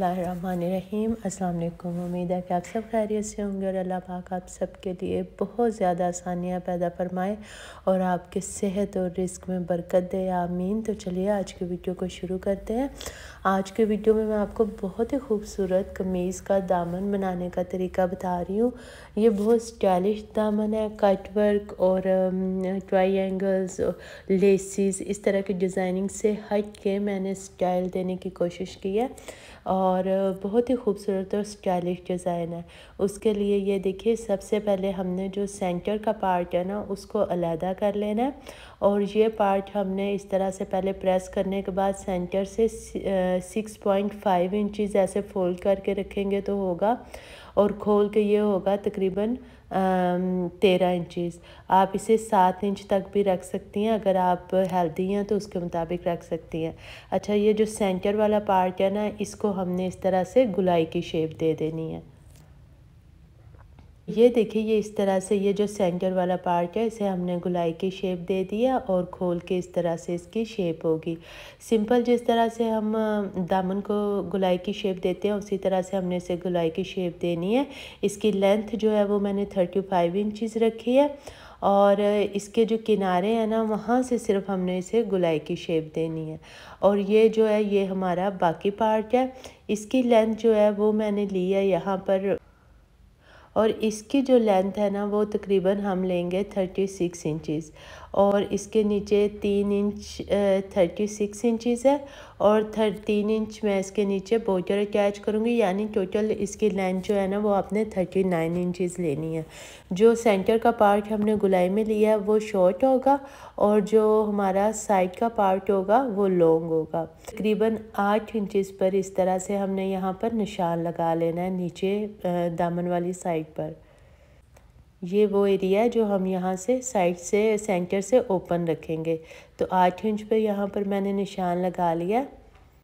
रहीम अस्सलाम वालेकुम उम्मीद है कि आप सब खैरियत से होंगे और अल्लाह पाक आप सब के लिए बहुत ज़्यादा आसानियाँ पैदा फरमाए और आपके सेहत और रिस्क में बरकत दे आमीन तो चलिए आज के वीडियो को शुरू करते हैं आज के वीडियो में मैं आपको बहुत ही खूबसूरत कमीज़ का दामन बनाने का तरीका बता रही हूँ ये बहुत स्टाइलिश दामन है कटवर्क और ट्राइंगल्स लेसिस इस तरह की डिज़ाइनिंग से हट के मैंने स्टाइल देने की कोशिश की है और और बहुत ही खूबसूरत और स्टाइलिश डिज़ाइन है उसके लिए ये देखिए सबसे पहले हमने जो सेंटर का पार्ट है ना उसको अलहदा कर लेना है और ये पार्ट हमने इस तरह से पहले प्रेस करने के बाद सेंटर से सिक्स पॉइंट फाइव इंचज़ ऐसे फोल्ड करके रखेंगे तो होगा और खोल के ये होगा तकरीबन तेरह इंचज़ आप इसे सात इंच तक भी रख सकती हैं अगर आप हेल्दी हैं तो उसके मुताबिक रख सकती हैं अच्छा ये जो सेंटर वाला पार्ट है ना इसको हमने इस तरह से गुलाई की शेप दे देनी है ये देखिए ये इस तरह से ये जो सेंटर वाला पार्ट है इसे हमने गुलाई की शेप दे दिया और खोल के इस तरह से इसकी शेप होगी सिंपल जिस तरह से हम दामन को गुलाई की शेप देते हैं उसी तरह से हमने इसे गुलाई की शेप देनी है इसकी लेंथ जो है वो मैंने थर्टी फाइव इंचज़ रखी है और इसके जो किनारे हैं ना वहाँ से सिर्फ हमने इसे गुलाई की शेप देनी है और ये जो है ये हमारा बाकी पार्ट है इसकी लेंथ जो है वो मैंने ली है यहाँ पर और इसकी जो लेंथ है ना वो तकरीबन हम लेंगे थर्टी सिक्स इंचिस और इसके नीचे तीन इंच थर्टी सिक्स इंचिस है और थर तीन इंच मैं इसके नीचे बॉर्डर अटैच करूँगी यानी टोटल इसकी लेंथ जो है ना वो आपने थर्टी नाइन इंचज़ लेनी है जो सेंटर का पार्ट हमने गुलाई में लिया है वो शॉर्ट होगा और जो हमारा साइड का पार्ट होगा वो लॉन्ग होगा तकरीबन आठ इंचज़ पर इस तरह से हमने यहाँ पर निशान लगा लेना है नीचे दामन वाली साइड साइड पर ये वो एरिया है जो हम यहाँ से साइड से सेंटर से ओपन रखेंगे तो आठ इंच पर यहाँ पर मैंने निशान लगा लिया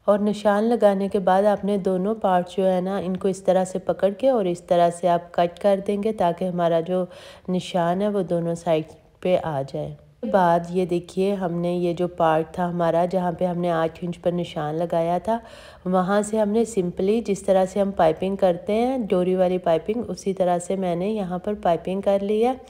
और निशान लगाने के बाद आपने दोनों पार्ट जो है ना इनको इस तरह से पकड़ के और इस तरह से आप कट कर देंगे ताकि हमारा जो निशान है वो दोनों साइड पे आ जाए बाद ये देखिए हमने ये जो पार्ट था हमारा जहाँ पे हमने आठ इंच पर निशान लगाया था वहाँ से हमने सिंपली जिस तरह से हम पाइपिंग करते हैं डोरी वाली पाइपिंग उसी तरह से मैंने यहाँ पर पाइपिंग कर ली है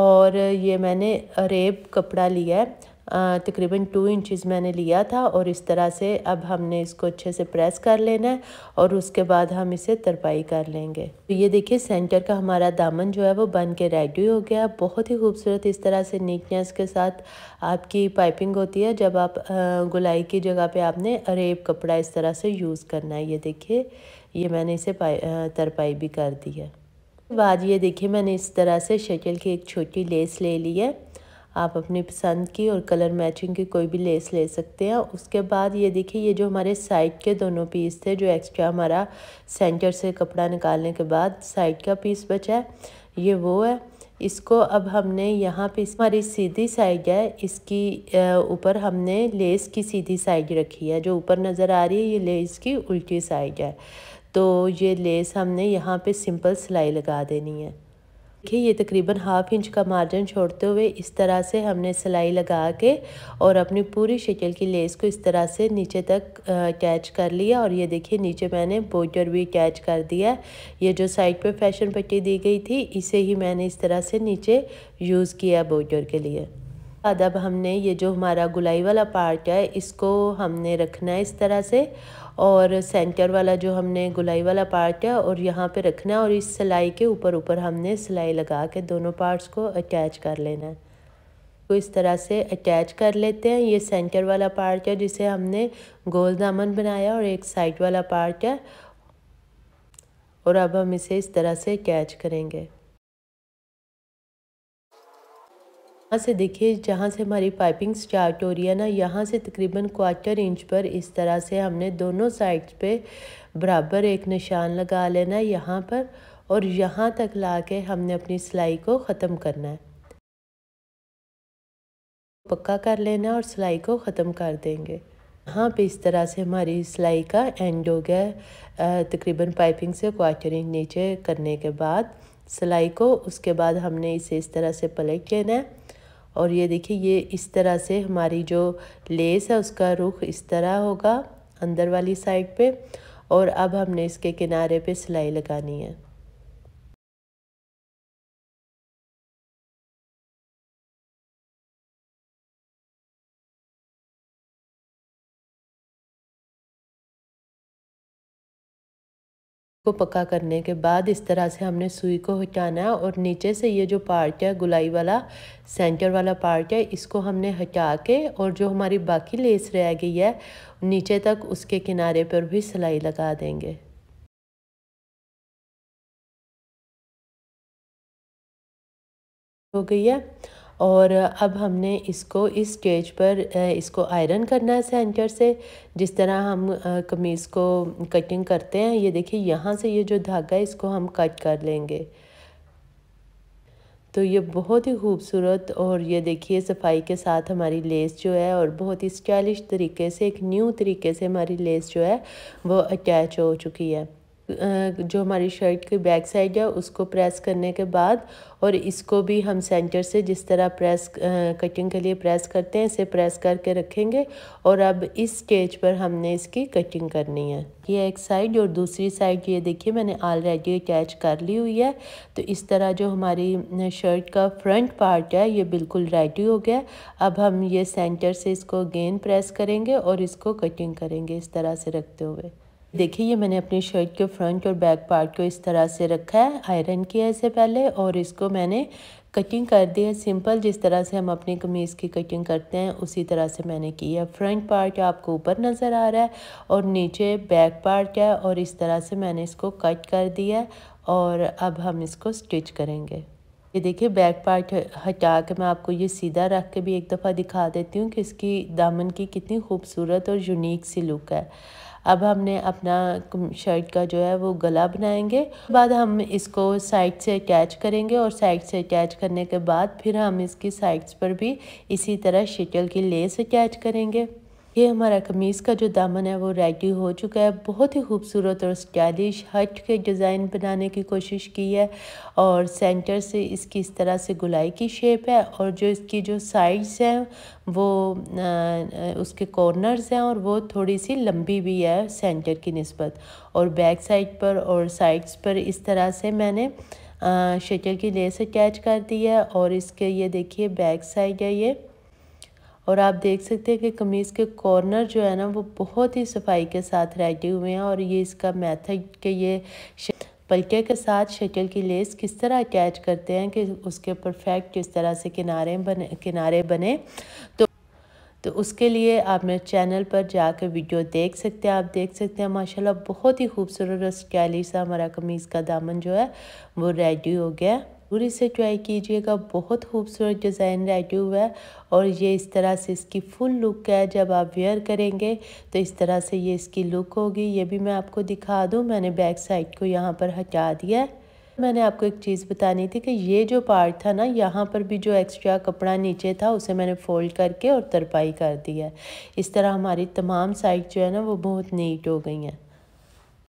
और ये मैंने रेब कपड़ा लिया है तकरीबन टू इंचज़ मैंने लिया था और इस तरह से अब हमने इसको अच्छे से प्रेस कर लेना है और उसके बाद हम इसे तरपाई कर लेंगे तो ये देखिए सेंटर का हमारा दामन जो है वो बन के रेडी हो गया बहुत ही खूबसूरत इस तरह से नीटनेस के साथ आपकी पाइपिंग होती है जब आप गुलाई की जगह पे आपने अरेब कपड़ा इस तरह से यूज़ करना है ये देखिए ये मैंने इसे तरपाई भी कर दी है बाद ये देखिए मैंने इस तरह से शटल की एक छोटी लेस ले ली है आप अपनी पसंद की और कलर मैचिंग की कोई भी लेस ले सकते हैं उसके बाद ये देखिए ये जो हमारे साइड के दोनों पीस थे जो एक्स्ट्रा हमारा सेंटर से कपड़ा निकालने के बाद साइड का पीस बचा है ये वो है इसको अब हमने यहाँ पे हमारी सीधी साइड है इसकी ऊपर हमने लेस की सीधी साइड रखी है जो ऊपर नज़र आ रही है ये लेस की उल्टी साइड है तो ये लेस हमने यहाँ पे सिंपल सिलाई लगा देनी है देखिए ये तकरीबन हाफ इंच का मार्जिन छोड़ते हुए इस तरह से हमने सिलाई लगा के और अपनी पूरी शक्ल की लेस को इस तरह से नीचे तक अटैच कर लिया और ये देखिए नीचे मैंने बॉर्डर भी अटैच कर दिया ये जो साइड पे फैशन पट्टी दी गई थी इसे ही मैंने इस तरह से नीचे यूज़ किया बॉर्डर के लिए बाद अब हमने ये जो हमारा गुलाई वाला पार्ट है इसको हमने रखना है इस तरह से और सेंटर वाला जो हमने गुलाई वाला पार्ट है और यहाँ पे रखना है और इस सिलाई के ऊपर ऊपर हमने सिलाई लगा के दोनों पार्ट्स को अटैच कर लेना है तो इस तरह से अटैच कर लेते हैं ये सेंटर वाला पार्ट है जिसे हमने गोल दामन बनाया और एक साइड वाला पार्ट है और अब हम इसे इस तरह से अटैच करेंगे यहाँ से देखिए जहाँ से हमारी पाइपिंग स्टार्ट हो रही है ना यहाँ से तकरीबन क्वार्टर इंच पर इस तरह से हमने दोनों साइड्स पे बराबर एक निशान लगा लेना है यहाँ पर और यहाँ तक ला के हमने अपनी सिलाई को ख़त्म करना है पक्का कर लेना और सिलाई को ख़त्म कर देंगे यहाँ पे इस तरह से हमारी सिलाई का एंड हो गया तकरीबन पाइपिंग से क्वार्टर इंच नीचे करने के बाद सिलाई को उसके बाद हमने इसे इस तरह से पलट लेना है और ये देखिए ये इस तरह से हमारी जो लेस है उसका रुख इस तरह होगा अंदर वाली साइड पे और अब हमने इसके किनारे पे सिलाई लगानी है को पक्का करने के बाद इस तरह से हमने सुई को हटाना है और नीचे से ये जो पार्ट है गुलाई वाला सेंटर वाला पार्ट है इसको हमने हटा के और जो हमारी बाकी लेस रह गई है नीचे तक उसके किनारे पर भी सिलाई लगा देंगे हो गई है और अब हमने इसको इस स्टेज पर इसको आयरन करना है सेंटर से जिस तरह हम कमीज़ को कटिंग करते हैं ये देखिए यहाँ से ये जो धागा है इसको हम कट कर लेंगे तो ये बहुत ही खूबसूरत और ये देखिए सफाई के साथ हमारी लेस जो है और बहुत ही स्टाइलिश तरीके से एक न्यू तरीके से हमारी लेस जो है वो अटैच हो चुकी है जो हमारी शर्ट की बैक साइड है उसको प्रेस करने के बाद और इसको भी हम सेंटर से जिस तरह प्रेस कटिंग के लिए प्रेस करते हैं इसे प्रेस करके रखेंगे और अब इस स्टेज पर हमने इसकी कटिंग करनी है ये एक साइड और दूसरी साइड ये देखिए मैंने ऑलरेडी अटैच कर ली हुई है तो इस तरह जो हमारी शर्ट का फ्रंट पार्ट है ये बिल्कुल रेडी हो गया अब हम ये सेंटर से इसको अगेन प्रेस करेंगे और इसको कटिंग करेंगे इस तरह से रखते हुए देखिए ये मैंने अपनी शर्ट के फ्रंट और बैक पार्ट को इस तरह से रखा है आयरन किया है इससे पहले और इसको मैंने कटिंग कर दी है सिंपल जिस तरह से हम अपनी कमीज़ की कटिंग करते हैं उसी तरह से मैंने की है फ्रंट पार्ट आपको ऊपर नज़र आ रहा है और नीचे बैक पार्ट है और इस तरह से मैंने इसको कट कर दिया और अब हम इसको स्टिच करेंगे ये देखिए बैक पार्ट हटा के मैं आपको ये सीधा रख के भी एक दफ़ा दिखा देती हूँ कि इसकी दामन की कितनी खूबसूरत और यूनिक सी लुक है अब हमने अपना शर्ट का जो है वो गला बनाएंगे बाद हम इसको साइड से अटैच करेंगे और साइड से अटैच करने के बाद फिर हम इसकी साइड्स पर भी इसी तरह शिटल की लेस अटैच करेंगे ये हमारा कमीज़ का जो दामन है वो रेडी हो चुका है बहुत ही खूबसूरत और स्टाइलिश हट के डिज़ाइन बनाने की कोशिश की है और सेंटर से इसकी इस तरह से गुलाई की शेप है और जो इसकी जो साइड्स हैं वो आ, उसके कॉर्नर्स हैं और वो थोड़ी सी लंबी भी है सेंटर की नस्बत और बैक साइड पर और साइड्स पर इस तरह से मैंने शटर की लेस अटैच कर दी है और इसके ये देखिए बैक साइड है ये और आप देख सकते हैं कि कमीज़ के कॉर्नर जो है ना वो बहुत ही सफाई के साथ रेडी हुए हैं और ये इसका मेथड के ये पलके के साथ शटल की लेस किस तरह अटैच करते हैं कि उसके परफेक्ट किस तरह से किनारे बने किनारे बने तो तो उसके लिए आप मेरे चैनल पर जाकर वीडियो देख सकते हैं आप देख सकते हैं माशाल्लाह बहुत ही खूबसूरत और स्टाइलिश सा हमारा कमीज़ का दामन जो है वो रेडी हो गया जरूर इसे ट्राई कीजिएगा बहुत खूबसूरत डिज़ाइन रेडी हुआ है और ये इस तरह से इसकी फुल लुक है जब आप वेयर करेंगे तो इस तरह से ये इसकी लुक होगी ये भी मैं आपको दिखा दूँ मैंने बैक साइड को यहाँ पर हटा दिया है मैंने आपको एक चीज़ बतानी थी कि ये जो पार्ट था ना यहाँ पर भी जो एक्स्ट्रा कपड़ा नीचे था उसे मैंने फोल्ड करके और तरपाई कर दी है इस तरह हमारी तमाम साइड जो है ना वो बहुत नीट हो गई हैं